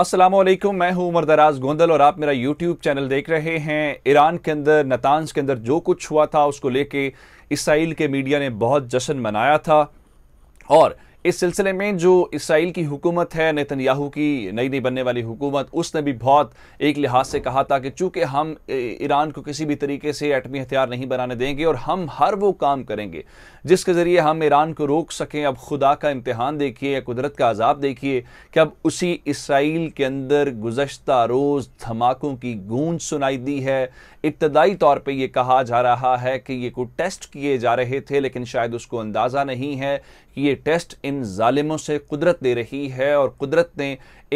अस्सलाम वालेकुम मैं हूं उमर दराज गोंदल और आप मेरा यूट्यूब चैनल देख रहे हैं ईरान के अंदर नतानस के अंदर जो कुछ हुआ था उसको लेके इसराइल के मीडिया ने बहुत जश्न मनाया था और इस सिलसिले में जो इसराइल की हुकूमत है याहू की नई नई बनने वाली हुकूमत उसने भी बहुत एक लिहाज से कहा था कि चूंकि हम ईरान को किसी भी तरीके से एटमी हथियार नहीं बनाने देंगे और हम हर वो काम करेंगे जिसके ज़रिए हम ईरान को रोक सकें अब खुदा का इम्तहान देखिए या कुदरत का आज़ाब देखिए कि अब उसी इसराइल के अंदर गुजशत रोज़ धमाकों की गूंज सुनाई दी है इब्तदाई तौर पर यह कहा जा रहा है कि ये कुछ टेस्ट किए जा रहे थे लेकिन शायद उसको अंदाज़ा नहीं है कि ये टेस्ट इन ालिमों से कुदरत दे रही है और कुदरत ने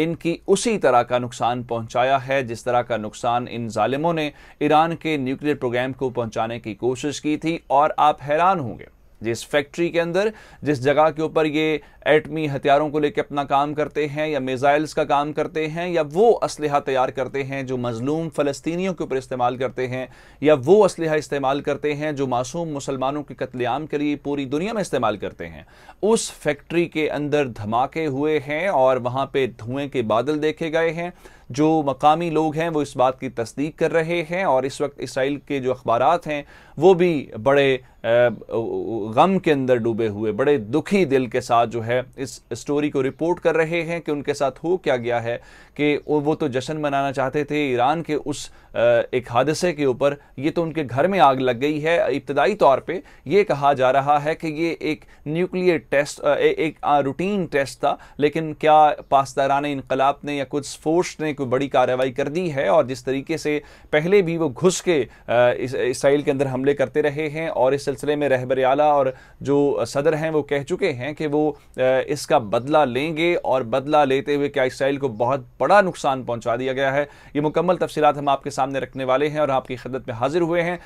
इनकी उसी तरह का नुकसान पहुंचाया है जिस तरह का नुकसान इन ालिमों ने ईरान के न्यूक्लियर प्रोग्राम को पहुंचाने की कोशिश की थी और आप हैरान होंगे जिस फैक्ट्री के अंदर जिस जगह के ऊपर ये एटमी हथियारों को लेकर अपना काम करते हैं या मिज़ाइल्स का काम करते हैं या वो असलहा तैयार करते हैं जो मजलूम फ़लस्तियों के ऊपर इस्तेमाल करते हैं या वो असलहा इस्तेमाल करते हैं जो मासूम मुसलमानों के कत्लेआम के लिए पूरी दुनिया में इस्तेमाल करते हैं उस फैक्ट्री के अंदर धमाके हुए हैं और वहाँ पर धुएँ के बादल देखे गए हैं जो मकामी लोग हैं वो इस बात की तस्दीक कर रहे हैं और इस वक्त इसराइल के जो अखबार हैं वो भी बड़े गम के अंदर डूबे हुए बड़े दुखी दिल के साथ जो है इस स्टोरी को रिपोर्ट कर रहे हैं कि उनके साथ हो क्या गया है कि वो तो जश्न मनाना चाहते थे ईरान के उस एक हादसे के ऊपर ये तो उनके घर में आग लग गई है इब्तदाई तौर पे ये कहा जा रहा है कि ये एक न्यूक्लियर टेस्ट एक रूटीन टेस्ट था लेकिन क्या पासदारान इनकलाब ने या कुछ फोर्स ने कोई बड़ी कार्रवाई कर दी है और जिस तरीके से पहले भी वो घुस के इसराइल के अंदर हमले करते रहे हैं और इस सिलसिले में रहबर आला और जो सदर हैं वो कह चुके हैं कि वो इसका बदला लेंगे और बदला लेते हुए क्या इसराइल को बहुत बड़ा नुकसान पहुंचा दिया गया है ये मुकम्मल तफसीत हम आपके सामने रखने वाले हैं और आपकी खदत में हाजिर हुए हैं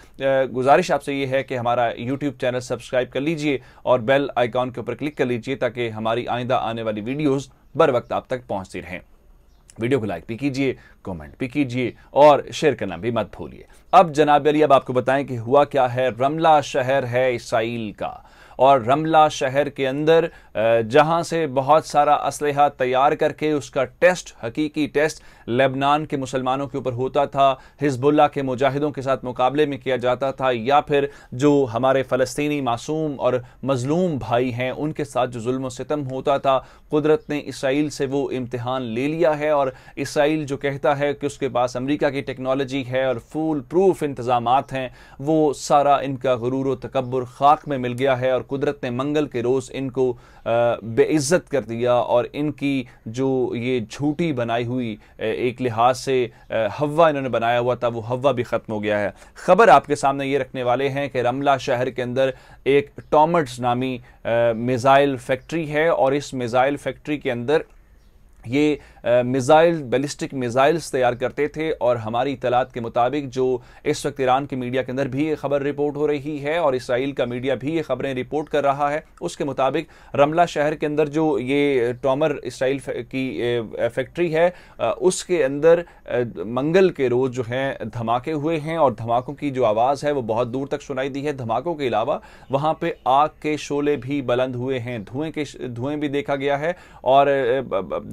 गुजारिश आपसे ये है कि हमारा यूट्यूब चैनल सब्सक्राइब कर लीजिए और बेल आइकॉन के ऊपर क्लिक कर लीजिए ताकि हमारी आइंदा आने वाली वीडियोज़ बर वक्त आप तक पहुँचती रहें वीडियो को लाइक भी कीजिए कमेंट भी कीजिए और शेयर करना भी मत भूलिए अब जनाब अली अब आपको बताएं कि हुआ क्या है रमला शहर है इसराइल का और रमला शहर के अंदर जहां से बहुत सारा असलहा तैयार करके उसका टेस्ट हकीकी टेस्ट लेबनान के मुसलमानों के ऊपर होता था हिजबुल्ला के मुजाहिदों के साथ मुकाबले में किया जाता था या फिर जो हमारे फ़लस्तनी मासूम और मजलूम भाई हैं उनके साथ जो जुल्म सितम होता था कुदरत ने इसराइल से वो इम्तहान ले लिया है और इसराइल जो कहता है कि उसके पास अमरीका की टेक्नोलॉजी है और फूल प्रूफ इंतज़ाम हैं वो सारा इनका गुरूर तकबर खाक में मिल गया है और कुदरत ने मंगल के रोज़ इनको बेइज़्ज़त कर दिया और इनकी जो ये झूठी बनाई हुई एक लिहाज से हवा इन्होंने बनाया हुआ था वो हवा भी ख़त्म हो गया है ख़बर आपके सामने ये रखने वाले हैं कि रमला शहर के अंदर एक टॉमट्स नामी मिज़ाइल फैक्ट्री है और इस मिज़ाइल फैक्ट्री के अंदर ये मिज़ाइल बैलिस्टिक मिज़ाइल्स तैयार करते थे और हमारी इतलात के मुताबिक जो इस वक्त ईरान के मीडिया के अंदर भी ये खबर रिपोर्ट हो रही है और इसराइल का मीडिया भी ये खबरें रिपोर्ट कर रहा है उसके मुताबिक रमला शहर के अंदर जो ये टॉमर इसराइल की फैक्ट्री है उसके अंदर मंगल के रोज़ जो हैं धमाके हुए हैं और धमाकों की जो आवाज़ है वो बहुत दूर तक सुनाई दी है धमाकों के अलावा वहाँ पर आग के शोले भी बुलंद हुए हैं धुएँ के धुएँ भी देखा गया है और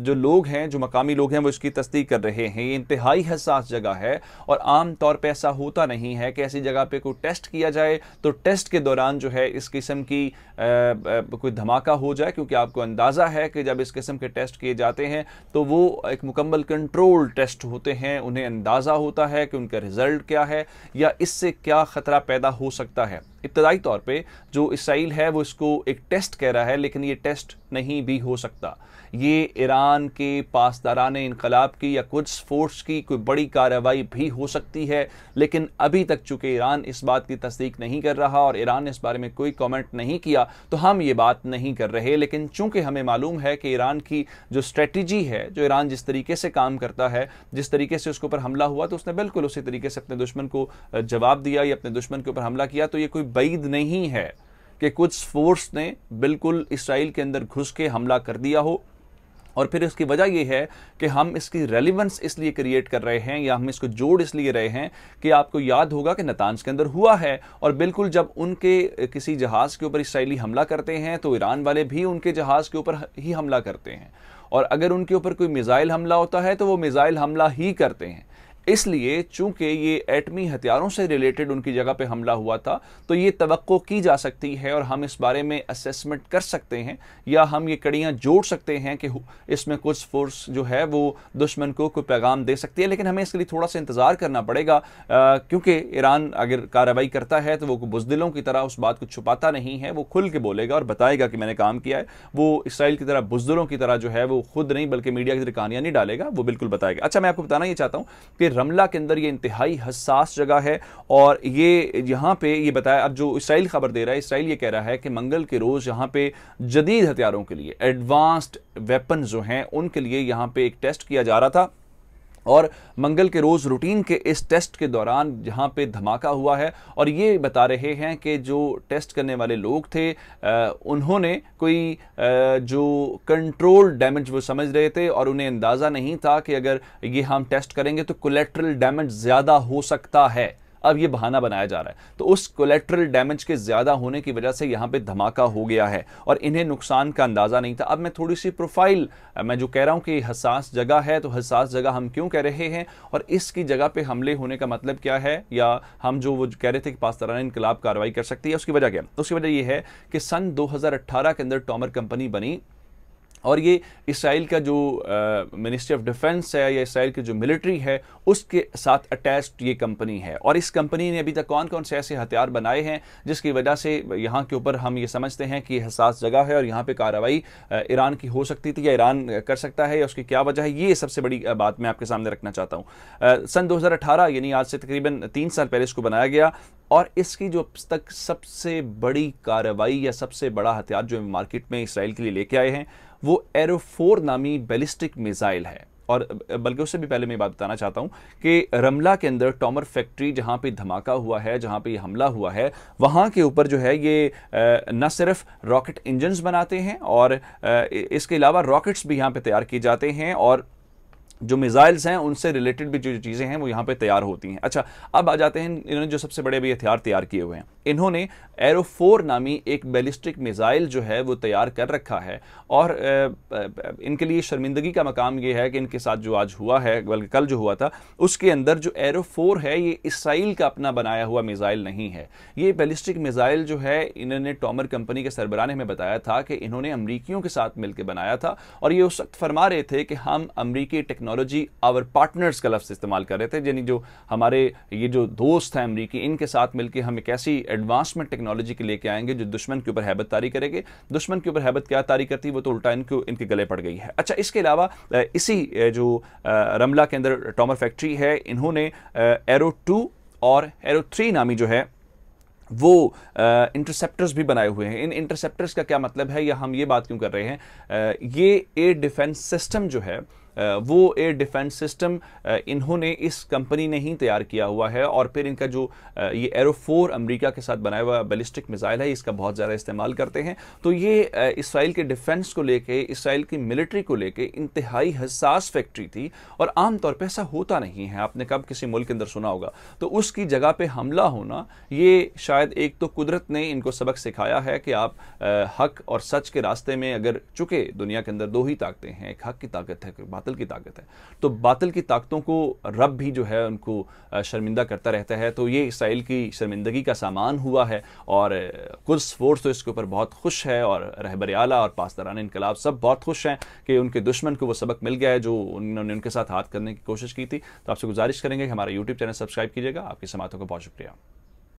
जो लोग हैं जो मकामी लोग हैं वो इसकी तस्दीक कर रहे हैं ये इंतहाई हसास जगह है और आम तौर पर ऐसा होता नहीं है कि ऐसी जगह पर कोई टेस्ट किया जाए तो टेस्ट के दौरान जो है इस किस्म की कोई धमाका हो जाए क्योंकि आपको अंदाज़ा है कि जब इस किस्म के टेस्ट किए जाते हैं तो वो एक मुकम्मल कंट्रोल टेस्ट होते हैं उन्हें अंदाज़ा होता है कि उनका रिज़ल्ट क्या है या इससे क्या ख़तरा पैदा हो सकता है इब्तदाई तौर पे जो इसराइल है वो इसको एक टेस्ट कह रहा है लेकिन ये टेस्ट नहीं भी हो सकता ये ईरान के पासदारान इनकलाब की या कुछ फोर्स की कोई बड़ी कार्रवाई भी हो सकती है लेकिन अभी तक चूंकि ईरान इस बात की तस्दीक नहीं कर रहा और ईरान ने इस बारे में कोई कॉमेंट नहीं किया तो हम ये बात नहीं कर रहे लेकिन चूंकि हमें मालूम है कि ईरान की जो स्ट्रेटजी है जो ईरान जिस तरीके से काम करता है जिस तरीके से उसके ऊपर हमला हुआ तो उसने बिल्कुल उसी तरीके से अपने दुश्मन को जवाब दिया या अपने दुश्मन के ऊपर हमला किया तो ये कोई بعید नहीं है कि कुछ फोर्स ने बिल्कुल इसराइल के अंदर घुस के हमला कर दिया हो और फिर इसकी वजह यह है कि हम इसकी रेलिवेंस इसलिए क्रिएट कर रहे हैं या हम इसको जोड़ इसलिए रहे हैं कि आपको याद होगा कि नतानज के अंदर हुआ है और बिल्कुल जब उनके किसी जहाज़ के ऊपर इसराइली हमला करते हैं तो ईरान वाले भी उनके जहाज़ के ऊपर ही हमला करते हैं और अगर उनके ऊपर कोई मिज़ाइल हमला होता है तो वो मिज़ाइल हमला ही करते हैं इसलिए चूंकि ये एटमी हथियारों से रिलेटेड उनकी जगह पे हमला हुआ था तो ये तो की जा सकती है और हम इस बारे में असेसमेंट कर सकते हैं या हम ये कड़ियाँ जोड़ सकते हैं कि इसमें कुछ फोर्स जो है वो दुश्मन को कोई पैगाम दे सकती है लेकिन हमें इसके लिए थोड़ा सा इंतज़ार करना पड़ेगा क्योंकि ईरान अगर कार्रवाई करता है तो वो बुजदिलों की तरह उस बात को छुपाता नहीं है वो खुल के बोलेगा और बताएगा कि मैंने काम किया है वो इसराइल की तरह बुजदिलों की तरह जो है वो खुद नहीं बल्कि मीडिया की तरह कहानियाँ नहीं डालेगा वो बिल्कुल बताएगा अच्छा मैं आपको बताना ये चाहता हूँ कि रमला के अंदर ये इंतहाई हसास जगह है और ये यहाँ पे ये बताया अब जो इसराइल खबर दे रहा है इसराइल ये कह रहा है कि मंगल के रोज़ यहाँ पे जदीद हथियारों के लिए एडवांस्ड वेपन जो हैं उनके लिए यहाँ पे एक टेस्ट किया जा रहा था और मंगल के रोज़ रूटीन के इस टेस्ट के दौरान जहां पे धमाका हुआ है और ये बता रहे हैं कि जो टेस्ट करने वाले लोग थे आ, उन्होंने कोई आ, जो कंट्रोल डैमेज वो समझ रहे थे और उन्हें अंदाज़ा नहीं था कि अगर ये हम टेस्ट करेंगे तो कोलेट्रल डैमेज ज़्यादा हो सकता है अब ये बहाना बनाया जा रहा है तो उस कोलेट्रल डैमेज के ज़्यादा होने की वजह से यहां पे धमाका हो गया है और इन्हें नुकसान का अंदाज़ा नहीं था अब मैं थोड़ी सी प्रोफाइल मैं जो कह रहा हूं कि हसास जगह है तो हसास जगह हम क्यों कह रहे हैं और इसकी जगह पर हमले होने का मतलब क्या है या हम जो वो कह रहे थे कि पास तरह इनकलाब कार्रवाई कर सकती है उसकी वजह क्या उसकी वजह यह है कि सन दो के अंदर टॉमर कंपनी बनी और ये इसराइल का जो मिनिस्ट्री ऑफ डिफेंस है या इसराइल की जो मिलिट्री है उसके साथ अटैच्ड ये कंपनी है और इस कंपनी ने अभी तक कौन कौन से ऐसे हथियार बनाए हैं जिसकी वजह से यहाँ के ऊपर हम ये समझते हैं कि हसास जगह है और यहाँ पर कार्रवाई ईरान की हो सकती थी या ईरान कर सकता है या उसकी क्या वजह है ये सबसे बड़ी बात मैं आपके सामने रखना चाहता हूँ सन दो यानी आज से तकरीबन तीन साल पहले इसको बनाया गया और इसकी जो अब तक सबसे बड़ी कार्रवाई या सबसे बड़ा हथियार जो मार्केट में इसराइल के लिए लेके आए हैं वो एरोफोर नामी बैलिस्टिक मिसाइल है और बल्कि उससे भी पहले मैं बात बताना चाहता हूं कि रमला के अंदर टॉमर फैक्ट्री जहां पे धमाका हुआ है जहां पे हमला हुआ है वहां के ऊपर जो है ये न सिर्फ रॉकेट इंजन्स बनाते हैं और इसके अलावा रॉकेट्स भी यहां पे तैयार किए जाते हैं और जो मिज़ाइल्स हैं उनसे रिलेटेड भी जो चीज़ें हैं वो यहाँ पे तैयार होती हैं अच्छा अब आ जाते हैं इन्होंने जो सबसे बड़े अभी हथियार तैयार किए हुए हैं इन्होंने एरोफोर नामी एक बैलिस्टिक मिज़ाइल जो है वो तैयार कर रखा है और इनके लिए शर्मिंदगी का मकाम ये है कि इनके साथ जो आज हुआ है बल्कि कल जो हुआ था उसके अंदर जो एरोफोर है ये इसराइल का अपना बनाया हुआ मिज़ाइल नहीं है ये बैलिस्टिक मिज़ाइल जो है इन्होंने टॉमर कंपनी के सरबराह ने बताया था कि इन्होंने अमरीकियों के साथ मिलकर बनाया था और ये उस वक्त फरमा रहे थे कि हम अमरीकी टेक्नो टेक्नोलॉजी आवर पार्टनर्स का लफ्ज़ इस्तेमाल कर रहे थे यानी जो हमारे ये जो दोस्त हैं अमरीकी इनके साथ मिलकर हम एक ऐसी एडवांसमेंट टेक्नोलॉजी के लेके आएंगे जो दुश्मन के ऊपर हैबत तारी करेंगे दुश्मन के ऊपर हैबत क्या तारी करती वो तो उल्टा इनको इनके गले पड़ गई है अच्छा इसके अलावा इसी जो रमला के अंदर टॉमर फैक्ट्री है इन्होंने एरो टू और एरो थ्री नामी जो है वो इंटरसेप्टर्स भी बनाए हुए हैं इन इंटरसेप्टर्स का क्या मतलब है या हम ये बात क्यों कर रहे हैं आ, ये एयर डिफेंस सिस्टम जो है वो एयर डिफेंस सिस्टम इन्होंने इस कंपनी ने ही तैयार किया हुआ है और फिर इनका जो ये एरोफोर अमेरिका के साथ बनाया हुआ बैलिस्टिक मिसाइल है इसका बहुत ज़्यादा इस्तेमाल करते हैं तो ये इसराइल के डिफेंस को लेके इसराइल की मिलिट्री को लेके इंतहाई हसास फैक्ट्री थी और आमतौर पर ऐसा होता नहीं है आपने कब किसी मुल्क के अंदर सुना होगा तो उसकी जगह पर हमला होना ये शायद एक तो कुदरत ने इनको सबक सिखाया है कि आप हक और सच के रास्ते में अगर चुके दुनिया के अंदर दो ही ताकतें हैं एक हक की ताकत है बातल की ताकत है तो बातल की ताकतों को रब भी जो है उनको शर्मिंदा करता रहता है तो ये इसराइल की शर्मिंदगी का सामान हुआ है और कुछ फोर्स तो इसके ऊपर बहुत खुश है और रहबर आला और पासदारान इनकलाब सब बहुत खुश हैं कि उनके दुश्मन को वो सबक मिल गया है जो उन्होंने उनके साथ हाथ करने की कोशिश की थी तो आपसे गुजारिश करेंगे हमारा यूट्यूब चैनल सब्सक्राइब कीजिएगा आपकी समातों का बहुत शुक्रिया